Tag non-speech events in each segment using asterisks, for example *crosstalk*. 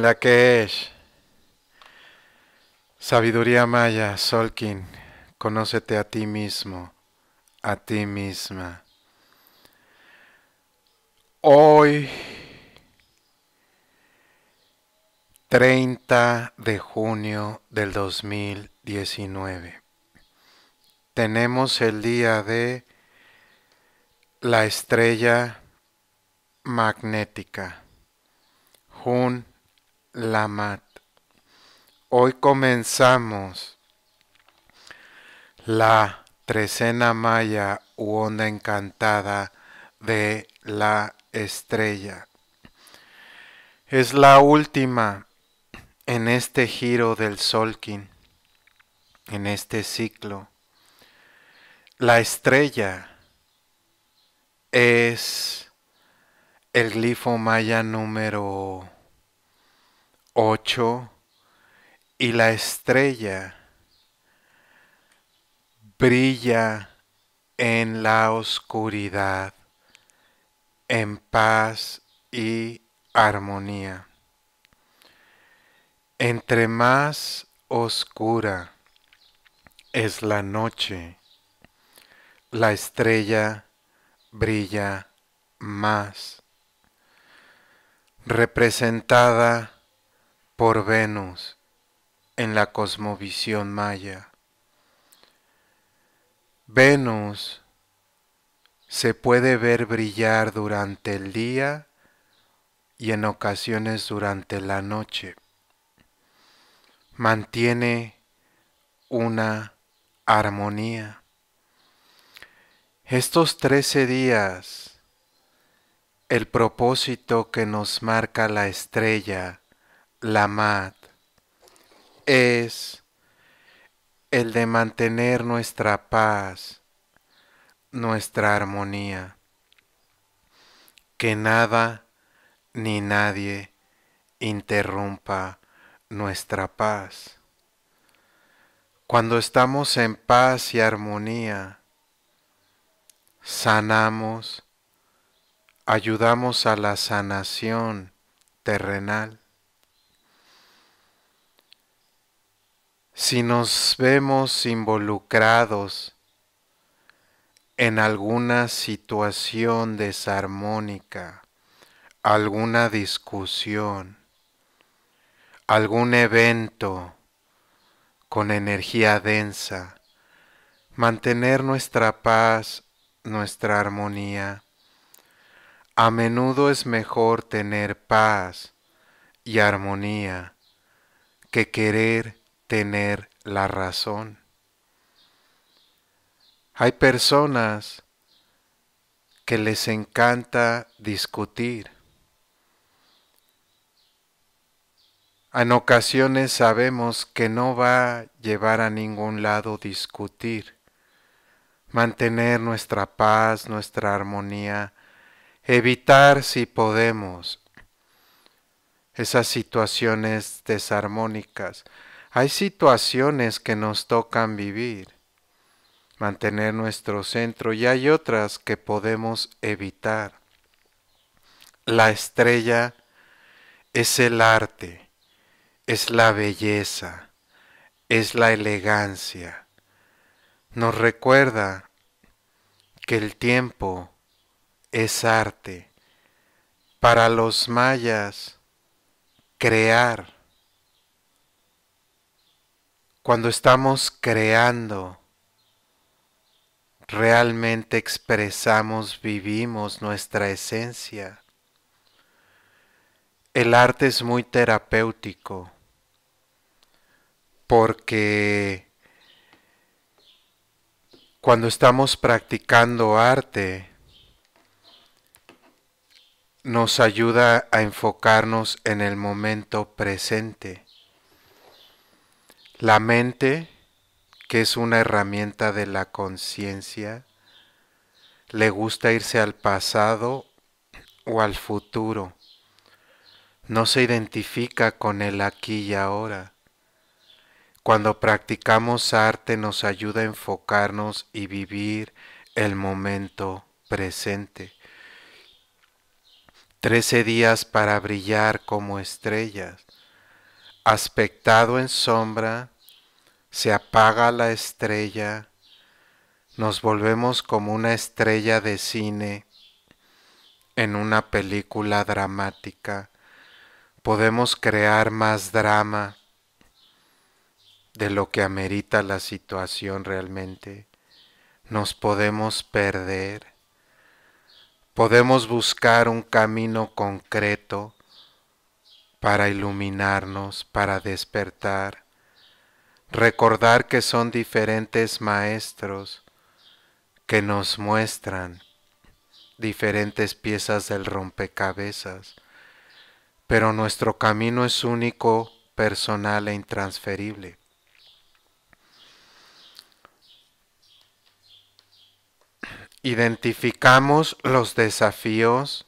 la que es, Sabiduría maya, Solkin, conócete a ti mismo, a ti misma. Hoy, 30 de junio del 2019, tenemos el día de la estrella magnética. jun Lamat. Hoy comenzamos la trecena maya u onda encantada de la estrella. Es la última en este giro del Solkin, en este ciclo. La estrella es el glifo maya número ocho y la estrella brilla en la oscuridad, en paz y armonía. Entre más oscura es la noche, la estrella brilla más, representada por Venus en la cosmovisión maya. Venus se puede ver brillar durante el día y en ocasiones durante la noche. Mantiene una armonía. Estos trece días, el propósito que nos marca la estrella la mat es el de mantener nuestra paz, nuestra armonía, que nada ni nadie interrumpa nuestra paz. Cuando estamos en paz y armonía, sanamos, ayudamos a la sanación terrenal si nos vemos involucrados en alguna situación desarmónica, alguna discusión, algún evento con energía densa, mantener nuestra paz, nuestra armonía. A menudo es mejor tener paz y armonía que querer tener la razón. Hay personas que les encanta discutir. En ocasiones sabemos que no va a llevar a ningún lado discutir, mantener nuestra paz, nuestra armonía, evitar si podemos esas situaciones desarmónicas hay situaciones que nos tocan vivir, mantener nuestro centro y hay otras que podemos evitar. La estrella es el arte, es la belleza, es la elegancia. Nos recuerda que el tiempo es arte. Para los mayas, crear cuando estamos creando, realmente expresamos, vivimos nuestra esencia. El arte es muy terapéutico porque cuando estamos practicando arte, nos ayuda a enfocarnos en el momento presente. La mente, que es una herramienta de la conciencia, le gusta irse al pasado o al futuro. No se identifica con el aquí y ahora. Cuando practicamos arte nos ayuda a enfocarnos y vivir el momento presente. Trece días para brillar como estrellas aspectado en sombra, se apaga la estrella, nos volvemos como una estrella de cine en una película dramática. Podemos crear más drama de lo que amerita la situación realmente. Nos podemos perder. Podemos buscar un camino concreto para iluminarnos, para despertar, recordar que son diferentes maestros que nos muestran diferentes piezas del rompecabezas, pero nuestro camino es único, personal e intransferible. Identificamos los desafíos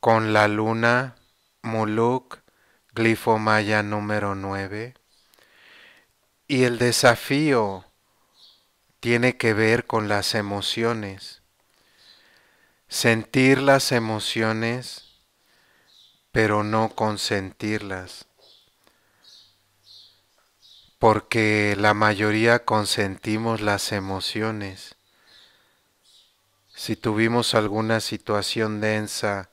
con la luna Muluk, glifo maya número 9. Y el desafío tiene que ver con las emociones. Sentir las emociones, pero no consentirlas. Porque la mayoría consentimos las emociones. Si tuvimos alguna situación densa,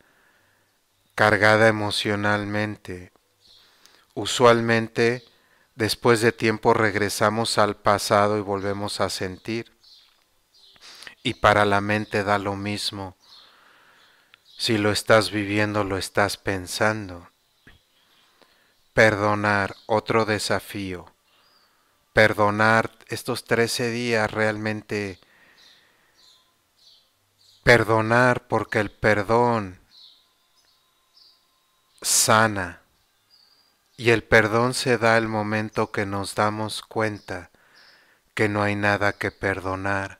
cargada emocionalmente. Usualmente, después de tiempo regresamos al pasado y volvemos a sentir. Y para la mente da lo mismo. Si lo estás viviendo, lo estás pensando. Perdonar, otro desafío. Perdonar estos 13 días realmente. Perdonar porque el perdón sana. Y el perdón se da el momento que nos damos cuenta que no hay nada que perdonar,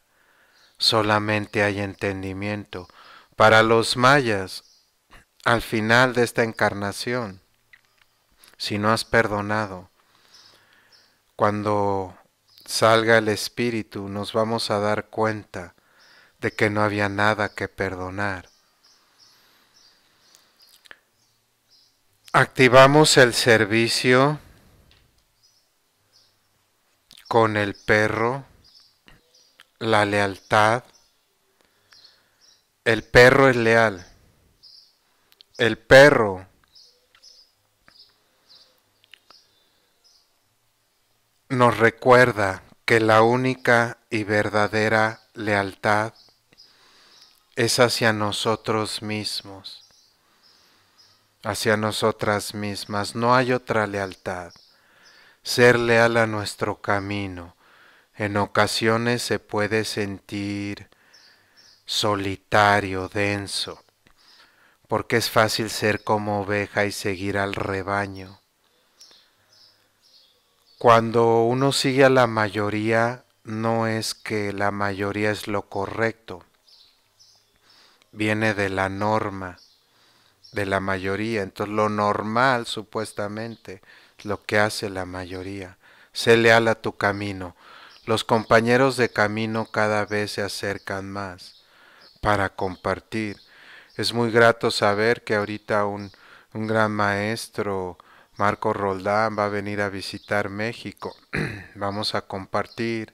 solamente hay entendimiento. Para los mayas, al final de esta encarnación, si no has perdonado, cuando salga el espíritu nos vamos a dar cuenta de que no había nada que perdonar Activamos el servicio con el perro, la lealtad. El perro es leal. El perro nos recuerda que la única y verdadera lealtad es hacia nosotros mismos hacia nosotras mismas. No hay otra lealtad. Ser leal a nuestro camino. En ocasiones se puede sentir solitario, denso, porque es fácil ser como oveja y seguir al rebaño. Cuando uno sigue a la mayoría, no es que la mayoría es lo correcto, viene de la norma de la mayoría. Entonces lo normal supuestamente lo que hace la mayoría. Sé leal a tu camino. Los compañeros de camino cada vez se acercan más para compartir. Es muy grato saber que ahorita un, un gran maestro, Marco Roldán, va a venir a visitar México. *clears throat* Vamos a compartir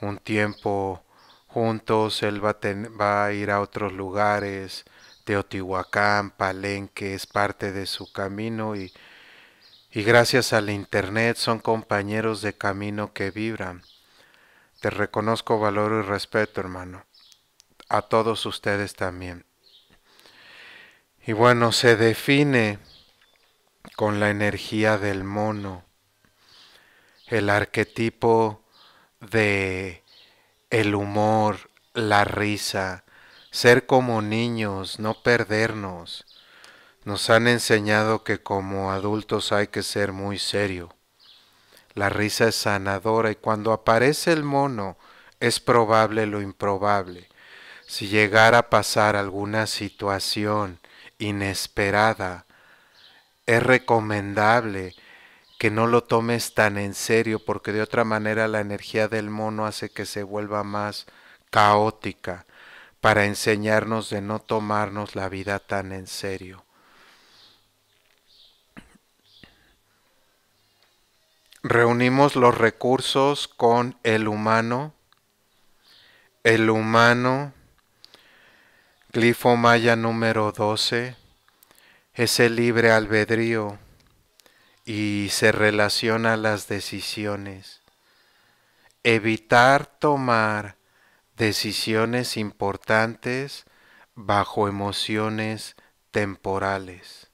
un tiempo juntos, él va va a ir a otros lugares, Teotihuacán, Palenque, es parte de su camino y, y gracias al Internet son compañeros de camino que vibran. Te reconozco valor y respeto, hermano. A todos ustedes también. Y bueno, se define con la energía del mono, el arquetipo de el humor, la risa, ser como niños, no perdernos. Nos han enseñado que como adultos hay que ser muy serio. La risa es sanadora y cuando aparece el mono es probable lo improbable. Si llegara a pasar alguna situación inesperada, es recomendable que no lo tomes tan en serio porque de otra manera la energía del mono hace que se vuelva más caótica para enseñarnos de no tomarnos la vida tan en serio. Reunimos los recursos con el humano, el humano, glifo maya número 12, es el libre albedrío y se relaciona las decisiones. Evitar tomar decisiones importantes bajo emociones temporales.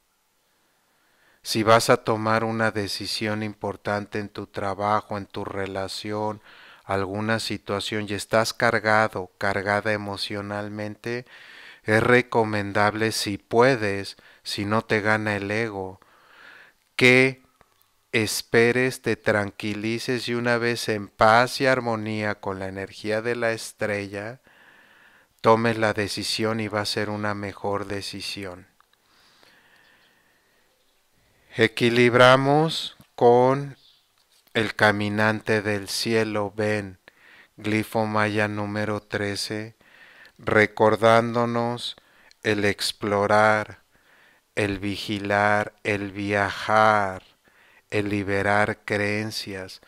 Si vas a tomar una decisión importante en tu trabajo, en tu relación, alguna situación y estás cargado, cargada emocionalmente, es recomendable si puedes, si no te gana el ego, que esperes, te tranquilices y una vez en paz y armonía con la energía de la estrella, tomes la decisión y va a ser una mejor decisión. Equilibramos con el caminante del cielo, ven, glifo maya número 13, recordándonos el explorar, el vigilar, el viajar, el liberar creencias,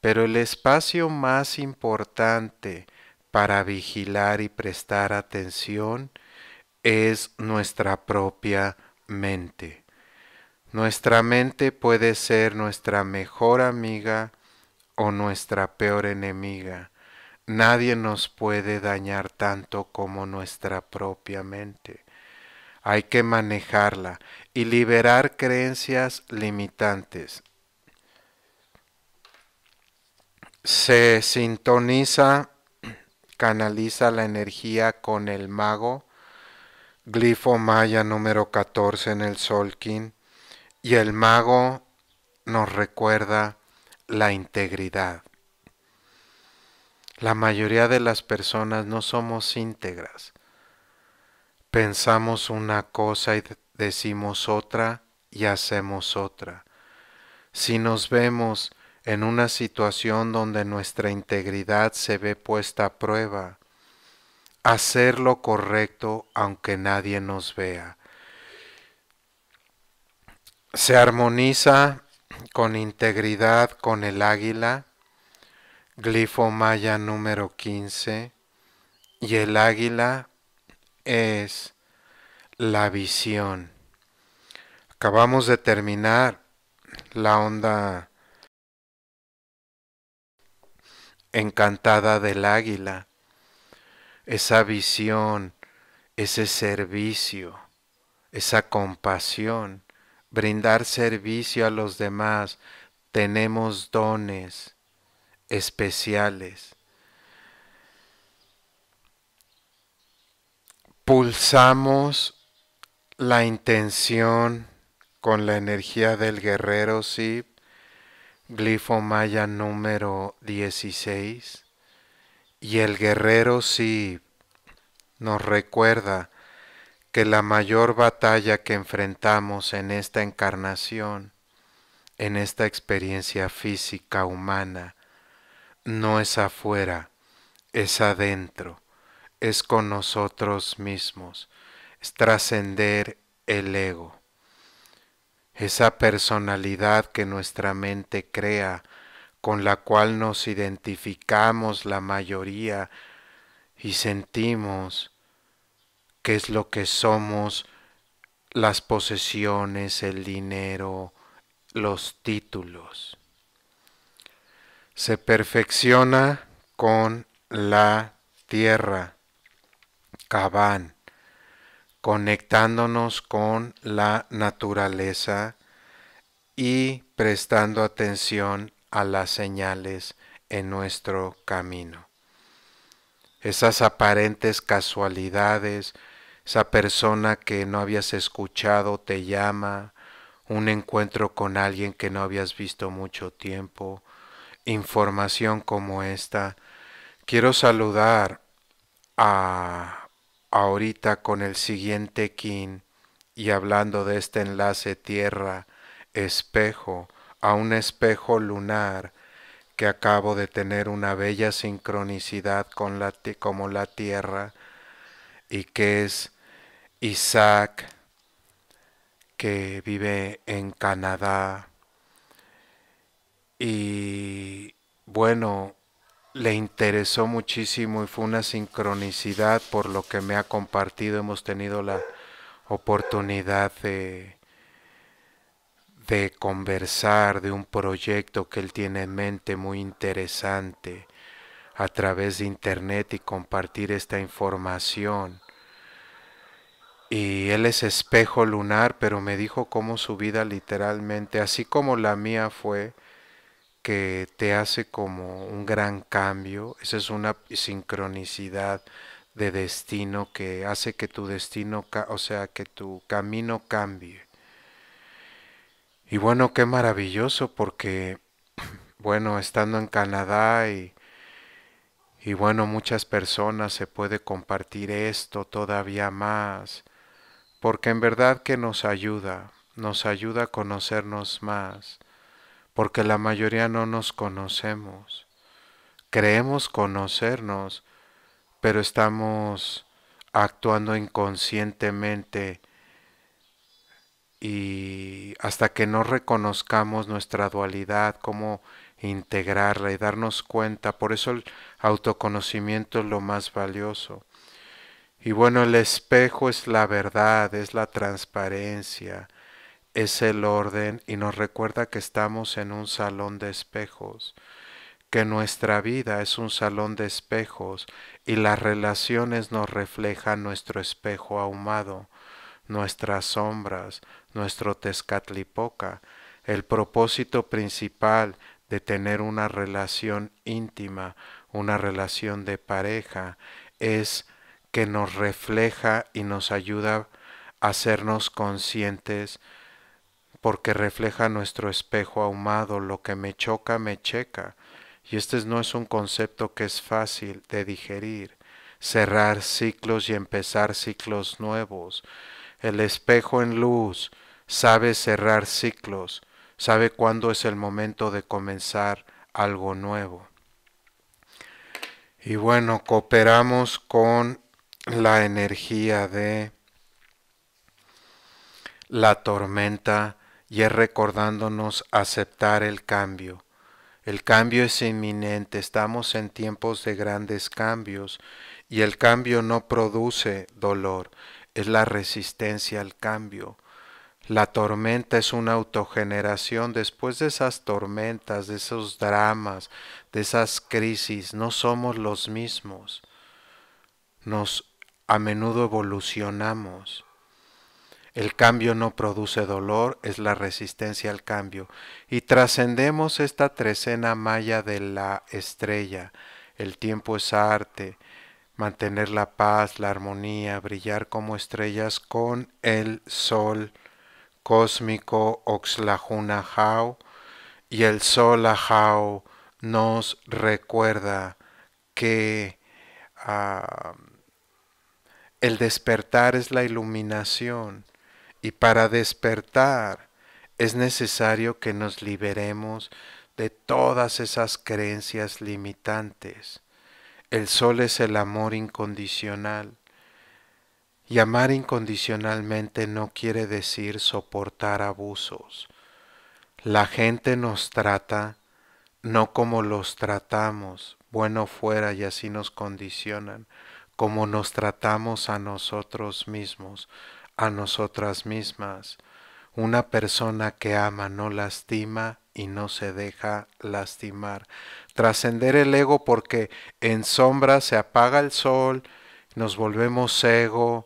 pero el espacio más importante para vigilar y prestar atención es nuestra propia mente. Nuestra mente puede ser nuestra mejor amiga o nuestra peor enemiga. Nadie nos puede dañar tanto como nuestra propia mente. Hay que manejarla y liberar creencias limitantes. se sintoniza, canaliza la energía con el mago, glifo maya número 14 en el Solkin, y el mago nos recuerda la integridad. La mayoría de las personas no somos íntegras. Pensamos una cosa y decimos otra y hacemos otra. Si nos vemos en una situación donde nuestra integridad se ve puesta a prueba, hacer lo correcto aunque nadie nos vea. Se armoniza con integridad con el águila, glifo maya número 15, y el águila es la visión. Acabamos de terminar la onda encantada del águila, esa visión, ese servicio, esa compasión, brindar servicio a los demás, tenemos dones especiales. Pulsamos la intención con la energía del guerrero, sí, glifo maya número 16, y el guerrero sí nos recuerda que la mayor batalla que enfrentamos en esta encarnación, en esta experiencia física humana, no es afuera, es adentro, es con nosotros mismos, es trascender el ego esa personalidad que nuestra mente crea, con la cual nos identificamos la mayoría y sentimos que es lo que somos, las posesiones, el dinero, los títulos. Se perfecciona con la tierra, Cabán conectándonos con la naturaleza y prestando atención a las señales en nuestro camino. Esas aparentes casualidades, esa persona que no habías escuchado te llama, un encuentro con alguien que no habías visto mucho tiempo, información como esta. Quiero saludar a ahorita con el siguiente kin y hablando de este enlace tierra, espejo, a un espejo lunar que acabo de tener una bella sincronicidad con la como la tierra y que es Isaac que vive en Canadá y bueno le interesó muchísimo y fue una sincronicidad por lo que me ha compartido. Hemos tenido la oportunidad de, de conversar de un proyecto que él tiene en mente muy interesante a través de internet y compartir esta información. Y él es espejo lunar, pero me dijo cómo su vida literalmente, así como la mía fue, que te hace como un gran cambio, esa es una sincronicidad de destino que hace que tu destino, o sea, que tu camino cambie. Y bueno, qué maravilloso porque, *clears throat* bueno, estando en Canadá y, y bueno, muchas personas se puede compartir esto todavía más, porque en verdad que nos ayuda, nos ayuda a conocernos más porque la mayoría no nos conocemos. Creemos conocernos, pero estamos actuando inconscientemente y hasta que no reconozcamos nuestra dualidad, cómo integrarla y darnos cuenta, por eso el autoconocimiento es lo más valioso. Y bueno, el espejo es la verdad, es la transparencia, es el orden y nos recuerda que estamos en un salón de espejos, que nuestra vida es un salón de espejos y las relaciones nos reflejan nuestro espejo ahumado, nuestras sombras, nuestro tezcatlipoca. El propósito principal de tener una relación íntima, una relación de pareja, es que nos refleja y nos ayuda a hacernos conscientes porque refleja nuestro espejo ahumado, lo que me choca, me checa. Y este no es un concepto que es fácil de digerir, cerrar ciclos y empezar ciclos nuevos. El espejo en luz sabe cerrar ciclos, sabe cuándo es el momento de comenzar algo nuevo. Y bueno, cooperamos con la energía de la tormenta y es recordándonos aceptar el cambio. El cambio es inminente, estamos en tiempos de grandes cambios y el cambio no produce dolor, es la resistencia al cambio. La tormenta es una autogeneración. Después de esas tormentas, de esos dramas, de esas crisis, no somos los mismos. Nos a menudo evolucionamos. El cambio no produce dolor, es la resistencia al cambio. Y trascendemos esta trecena malla de la estrella. El tiempo es arte, mantener la paz, la armonía, brillar como estrellas con el sol cósmico Hau. Y el sol Ajau nos recuerda que ah, el despertar es la iluminación y para despertar es necesario que nos liberemos de todas esas creencias limitantes. El sol es el amor incondicional. Y amar incondicionalmente no quiere decir soportar abusos. La gente nos trata no como los tratamos, bueno fuera y así nos condicionan, como nos tratamos a nosotros mismos a nosotras mismas. Una persona que ama no lastima y no se deja lastimar. Trascender el ego porque en sombra se apaga el sol, nos volvemos ego,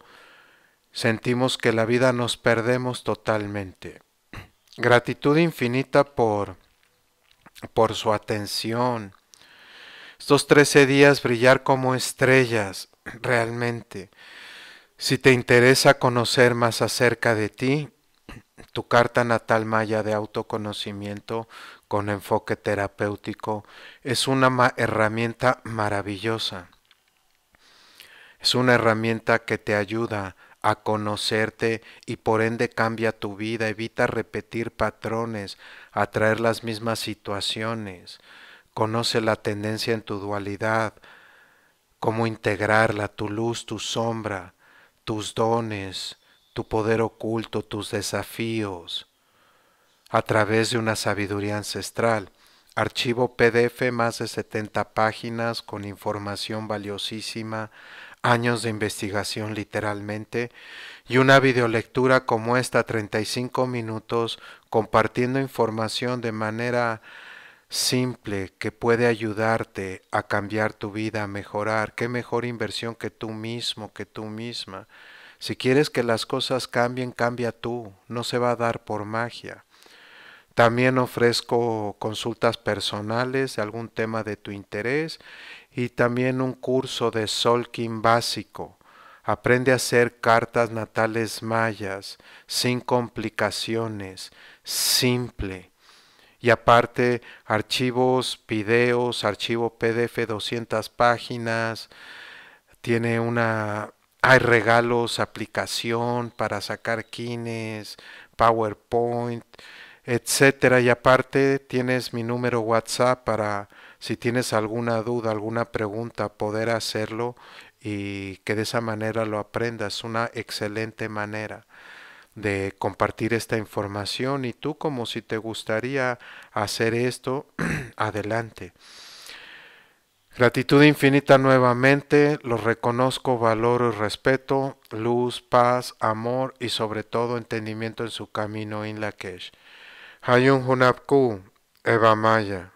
sentimos que la vida nos perdemos totalmente. Gratitud infinita por, por su atención. Estos trece días brillar como estrellas, realmente. Si te interesa conocer más acerca de ti, tu carta natal maya de autoconocimiento con enfoque terapéutico es una herramienta maravillosa. Es una herramienta que te ayuda a conocerte y por ende cambia tu vida, evita repetir patrones, atraer las mismas situaciones, conoce la tendencia en tu dualidad, cómo integrarla, tu luz, tu sombra, tus dones, tu poder oculto, tus desafíos, a través de una sabiduría ancestral. Archivo PDF, más de 70 páginas con información valiosísima, años de investigación literalmente, y una videolectura como esta, 35 minutos, compartiendo información de manera simple que puede ayudarte a cambiar tu vida, a mejorar. Qué mejor inversión que tú mismo, que tú misma. Si quieres que las cosas cambien, cambia tú. No se va a dar por magia. También ofrezco consultas personales de algún tema de tu interés y también un curso de Solkin básico. Aprende a hacer cartas natales mayas sin complicaciones, simple y aparte archivos, videos, archivo PDF 200 páginas, tiene una, hay regalos, aplicación para sacar kines, PowerPoint, etcétera. Y aparte tienes mi número WhatsApp para si tienes alguna duda, alguna pregunta, poder hacerlo y que de esa manera lo aprendas, una excelente manera de compartir esta información y tú como si te gustaría hacer esto, *clears throat* adelante. Gratitud infinita nuevamente, los reconozco, valoro y respeto, luz, paz, amor y sobre todo entendimiento en su camino en la Hayun Hunapku, Eva Maya,